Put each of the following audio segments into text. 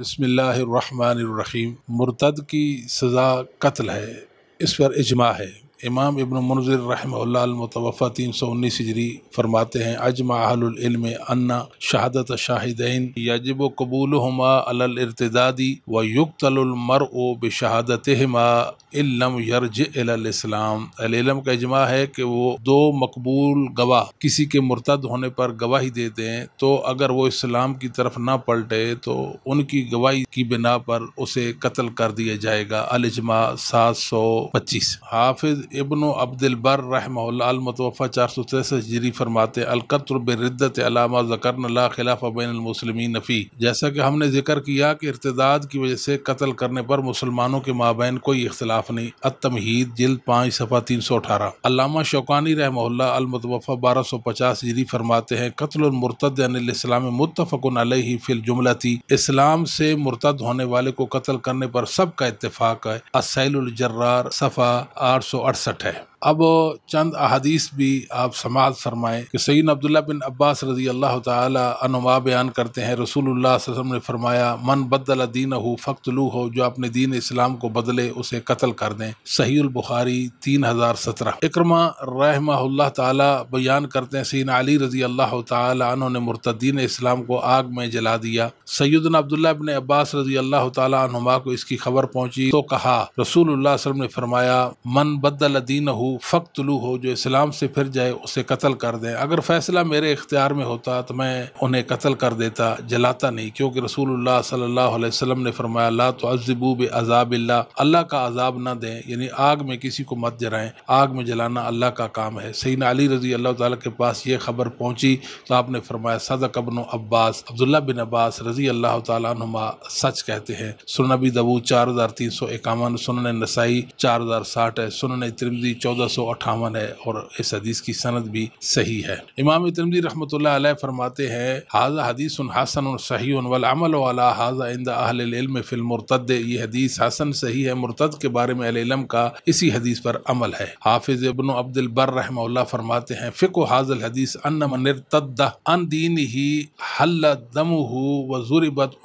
बसमीम मुर्तद की सज़ा कत्ल है इस पर इजमा है इमाम इबन मुनजर रहमतवा तीन सौ उन्नीस हिजरी फरमाते हैं अजमा अहलम अन्ना शहादत शाहिदैन यजब कबूल हमा अलरतदादी व युक्तलमर ओ बशहादत इलम यरज इस्लाम अलम का इजमा है कि वो दो मकबूल गवाह किसी के मुर्तद होने पर गवाही देते हैं तो अगर वो इस्लाम की तरफ ना पलटे तो उनकी गवाही की बिना पर उसे कत्ल कर दिया जाएगा अलजमा सात सौ पच्चीस हाफिज इबन अब्दुलबर रहमतफ़ा चार सौ तिरसठ जरी फरमाते अलकतरबरदत अलामा ज़करनला खिलाफ बैनमसलमी नफ़ी जैसा कि हमने जिक्र किया कि इरतदाद की वजह से कत्ल करने पर मुसलमानों के माबेन कोई इख्तलाफ नहीं अतमहीद जल्द पाँच सफ़ा तीन सौ अठारह अलामा शौकानी रहमतफ़ा बारह सौ पचास जरी फरमाते हैं कत्लमरतद अनिलस्लाम मुतफ़न फ़िल जुमला थी इस्लाम से मुरतद होने वाले को कत्ल करने पर सबका इतफाक़ है असैलजर्रार सफ़ा आठ सौ अड़सठ है अब चंद अहादीस भी आप समाज फरमाएं कि सईन अब्दुल्ला बिन अब्बास रजी अल्लाह तुमा बयान करते हैं रसूल वसम ने फरमाया मन बदल दीन हो फ़ख्तलू हो जो अपने दीन इस्लाम को बदले उसे कत्ल कर दें सही बुखारी तीन हज़ार सत्रह इक्रमा रहमा तयान करते हैं सईन अली रजी अल्लाह तु ने मुर्तदीन इस्लाम को आग में जला दिया सैदन अब्दुल्ला बिन अब्बास रजी अल्लाह तुमा को इसकी खबर पहुंची तो कहा रसूल वसम ने फरमाया मन बदल दीन हो हो फ़क तुलू हो जो इस्लाम से फिर जाए उसे कत्ल कर दें अगर फ़ैसला मेरे इख्तियार में होता तो मैं उन्हें कत्ल कर देता जलाता नहीं क्योंकि रसूल सल्ला वसम ने फरमाया ला तो अजबूब अजाब अल्लाह का अजाब ना दें यानी आग में किसी को मत जलाएं आग में जलाना अल्लाह का काम है सईन अली रजी अल्लाह ताली के पास ये खबर पहुँची तो आपने फरमाया सदक अबन अब्बास अब्दुल्ला बिन अब्बास रजी अल्लाह तुमा सच कहते हैं सुनबी दबू चार हज़ार तीन सौ इक्यावन सुन नसाई चार हज़ार साठ है सुन तिरमजी चौदह चौदह सौ अट्ठावन है और इस हदीस की सनद भी सही है इमाम तमजी रहमत फरमाते हैं हाजा हदीस हसन सही वमल वाला हाजा इंदा अहलम फिल मुर्तद ये हदीस हसन सही है मुर्तद के बारे में अलम का इसी हदीस पर अमल है हाफिज इबन अब्दुल बर रहमल्ला फरमाते हैं फ़िको हाजल हदीस अन अन दीन ही हल दम हो व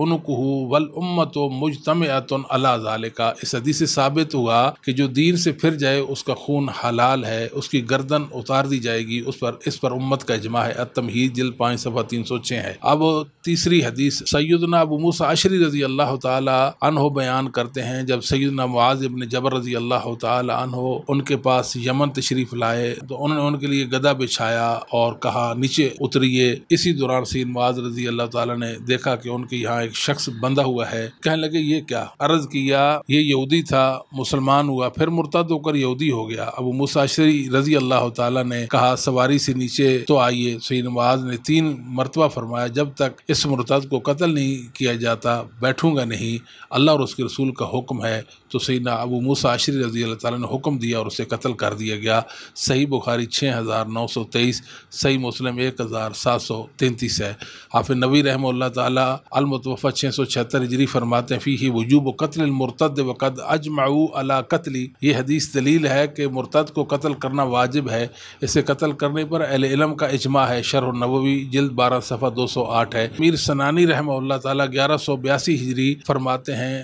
उनक हो वल उम्मत मुजतम अला जाले का इस हदीस से साबित हुआ कि जो दीन से फिर जाए उसका खून हलाल है उसकी गर्दन उतार दी जाएगी उस पर इस पर उम्मत का इजमा है ही जिल पाँच सफा तीन सौ छः है अब तीसरी हदीस सैदना अब मूसा अशरी रजी अल्लाह तहो बयान करते हैं जब सैदना मुआज इबन जबर रजी अल्लाह तहो उनके पास यमन तशरीफ लाए तो उन्होंने उनके लिए गदा बिछाया और कहा नीचे उतरिए इसी दौरान सीन मुआज रजी अल्लाह तला ने देखा कि उनके यहाँ एक शख्स बंधा हुआ है कहने लगे ये क्या अर्ज किया ये यहूदी था मुसलमान हुआ फिर मुर्ता होकर यहूदी हो गया अब अबू मुसाशरी रजी अल्लाह तला ने कहा सवारी से नीचे तो आइए सही नवाज ने तीन मरतबा फरमाया जब तक इस मुर्तद को कत्ल नहीं किया जाता बैठूंगा नहीं अल्लाह और उसके रसूल का हुक्म है तो ना अबू मुसाशरी रजी अल्लाह तला ने हुक्म दिया और उसे कत्ल कर दिया गया सही बुखारी छः हज़ार नौ सौ तेईस सही मुस्लिम एक हज़ार सात सौ तैंतीस है हाफि नबी रहम तलमतफ़ा छः सौ छिहत्तर हिजरी फरमाते फ़ी ही वजूब कत्ल मुर्तद वक़द अजमाऊ अला कतली ये हदीस दलील है कि मुर्तद फ़र्द को कत्ल करना वाजिब है इसे कत्ल करने पर अलम का इजमा है शरह नबवी जल्द बारह सफ़ा दो सौ आठ है मीर सनानी रहम ताली ग्यारह सौ बयासी हिजरी फरमाते हैं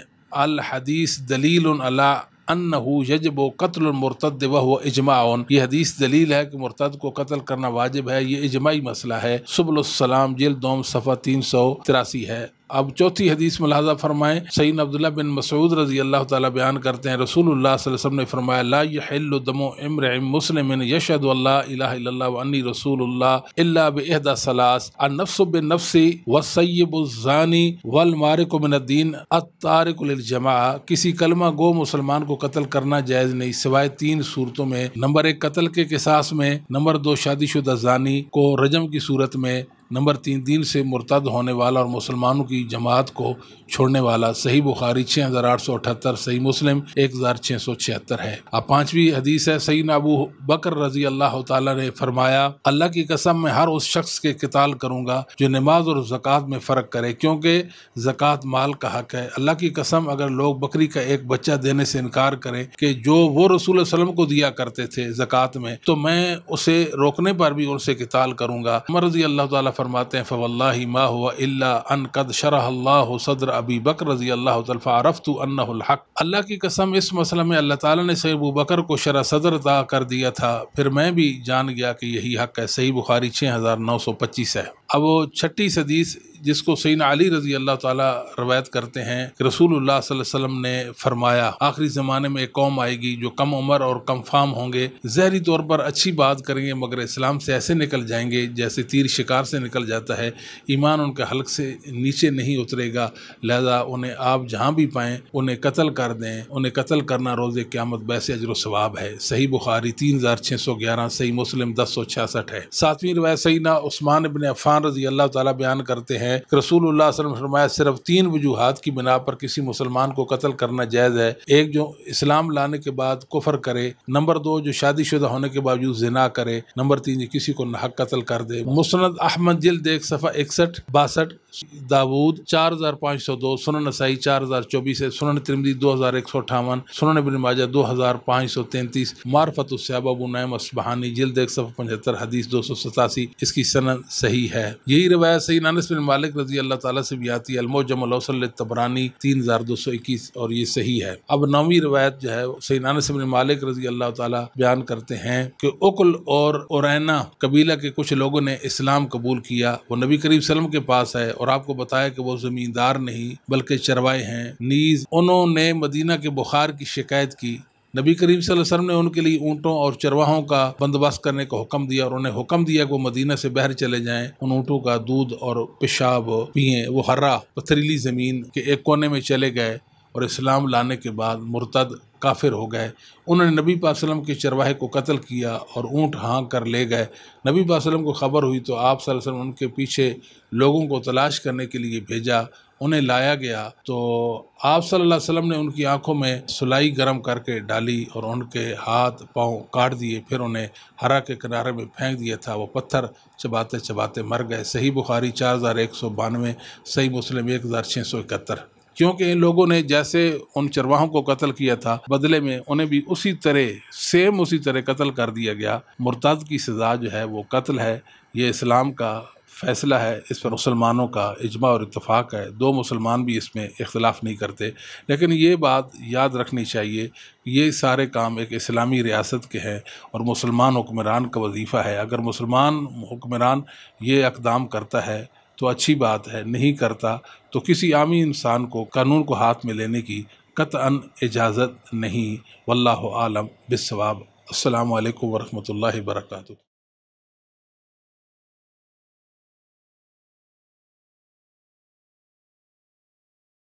अल हदीस दलील अला अन्नहू यजब कत्ल मुरतद व हुआ इजमाउन ये हदीस दलील है कि मुरतद को कत्ल करना वाजिब है ये इजमाई मसला है सुबलसलाम जिल दोम सफ़ा तीन सौ तिरासी है अब चौथी हदीस में लहाजा फरमाएं सईन अब्दुल्ला बिन मसूद रजी अल्लाह ताला बयान करते हैं रसूलुल्लाह रसूल वसम ने फरमाया ला यहिल्लुदमो इम्र मुस्लिम यशद अन्नी रसूलुल्लाह बहदा सलास नफ्स बिन नफ्सी व सैबुलजानी वल मारिक मिनद्दीन अतारिकजमा किसी कलमा गो मुसलमान को कत्ल करना जायज़ नहीं सिवाय तीन सूरतों में नंबर एक कत्ल के किसास में नंबर दो शादीशुदा जानी को रजम की सूरत में नंबर तीन दिन से मुर्तद होने वाला और मुसलमानों की जमात को छोड़ने वाला सही बुखारी छः हज़ार आठ सौ अठहत्तर सही मुस्लिम एक हज़ार छः सौ छिहत्तर है अब पाँचवीं हदीस है सही नबू बकर रजी अल्लाह ने फरमाया अल्लाह की कसम मैं हर उस शख्स के किताल करूँगा जो नमाज और ज़क़़त में फ़र्क करे क्योंकि ज़क़़त माल का हक है अल्लाह की कसम अगर लोग बकरी का एक बच्चा देने से इनकार करें कि जो वो रसूल वसलम को दिया करते थे ज़क़़त में तो मैं उसे रोकने पर भी उनसे किताल करूँगा उमर रजी अल्लाह फरमाते हैं फ़वल्ला मा हुआ इल्ला अन कद शरह सदर अबी बकर रज़ी अल्लाह तो अनहक अल्लाह की कसम इस मसल में अल्लाह ताला ने सही अबू बकर को शरा सदर अदा कर दिया था फिर मैं भी जान गया कि यही हक है सही बुखारी छः हज़ार नौ सौ पच्चीस है अब वो छठी सदीस जिसको सईन अली रजी अल्लाह ताला रवायत करते हैं कि रसूल वसम ने फरमाया आखिरी ज़माने में एक कौम आएगी जो कम उम्र और कम फाम होंगे जहरी तौर पर अच्छी बात करेंगे मगर इस्लाम से ऐसे निकल जाएंगे जैसे तीर शिकार से निकल जाता है ईमान उनके हल्क से नीचे नहीं उतरेगा लिहाजा उन्हें आप जहाँ भी पाएँ उन्हें कत्ल कर दें उन्हें कत्ल करना रोज़ क़्यामत बैसे स्वाब है सही बुखारी तीन हज़ार छह सौ ग्यारह सही मुस्लिम दस सौ छियासठ है सातवीं रवायत सही ना उस्मान इबन अफ़ान रजी अल्लाह तला बयान करते हैं हैं रसूल फरमाया सिर्फ तीन वजूहत की बिना पर किसी मुसलमान को कत्ल करना जायज़ है एक जो इस्लाम लाने के बाद कुफर करे नंबर दो जो शादीशुदा होने के बावजूद जिना करे नंबर तीन जो किसी को नहक कत्ल कर दे मुसनद अहमद जिल देख सफ़ा इकसठ बासठ दाऊद चार हजार पाँच सौ दो सुन नसाई चार हजार चौबीस है सुन तिरमदी दो हजार एक सौ अठावन सुन बिन माजा दो हजार पाँच सौ तैंतीस मार्फत उसबाबू नैम असबहानी जिल देख सफ़ा पचहत्तर हदीस दो सौ सतासी इसकी सनद सही है यही रवायत सही नानस बिन मालिक रजी अल्लाह ताला से भी आती है अलमोजमल तबरानी तीन हज़ार दो सौ इक्कीस और ये सही है अब नौवीं रवायत जो है सैनान से मालिक रजी अल्लाह ताला बयान करते हैं कि उकल और औरना कबीला के कुछ लोगों ने इस्लाम कबूल किया वो नबी करीब सलम के पास है और आपको बताया कि वो जमींदार नहीं बल्कि चरवाए हैं नीज उन्होंने मदीना के बुखार की शिकायत की नबी करीम वसल्लम ने उनके लिए ऊँटों और चरवाहों का बंदोबस्त करने का हुक्म दिया और उन्हें हुक्म दिया कि वो मदीना से बाहर चले जाएं उन ऊँटों का दूध और पेशाब पिए वो हर्रा पथरीली ज़मीन के एक कोने में चले गए और इस्लाम लाने के बाद मुर्तद काफिर हो गए उन्होंने नबी पासलम के चरवाहे को कत्ल किया और ऊँट हाँ कर ले गए नबी पासलम को खबर हुई तो आप वसल्लम उनके पीछे लोगों को तलाश करने के लिए भेजा उन्हें लाया गया तो आप सल्लल्लाहु अलैहि वसल्लम ने उनकी आंखों में सुलाई गर्म करके डाली और उनके हाथ पांव काट दिए फिर उन्हें हरा के किनारे में फेंक दिया था वो पत्थर चबाते चबाते मर गए सही बुखारी चार हज़ार एक सौ बानवे सही मुस्लिम एक हज़ार छः सौ इकहत्तर क्योंकि इन लोगों ने जैसे उन चरवाहों को कत्ल किया था बदले में उन्हें भी उसी तरह सेम उसी तरह कत्ल कर दिया गया मुर्ताद की सज़ा जो है वो कत्ल है ये इस्लाम का फ़ैसला है इस पर मुसलमानों का इजमा और इतफ़ाक़ है दो मुसलमान भी इसमें इख्तलाफ नहीं करते लेकिन ये बात याद रखनी चाहिए ये सारे काम एक इस्लामी रियासत के हैं और मुसलमान हुक्मरान का वजीफ़ा है अगर मुसलमान हुक्मरान ये अकदाम करता है तो अच्छी बात है नहीं करता तो किसी आमी इंसान को कानून को हाथ में लेने की कतअन इजाज़त नहीं वल्ल आलम बिसवाब अल्लाम वरहमल वर्का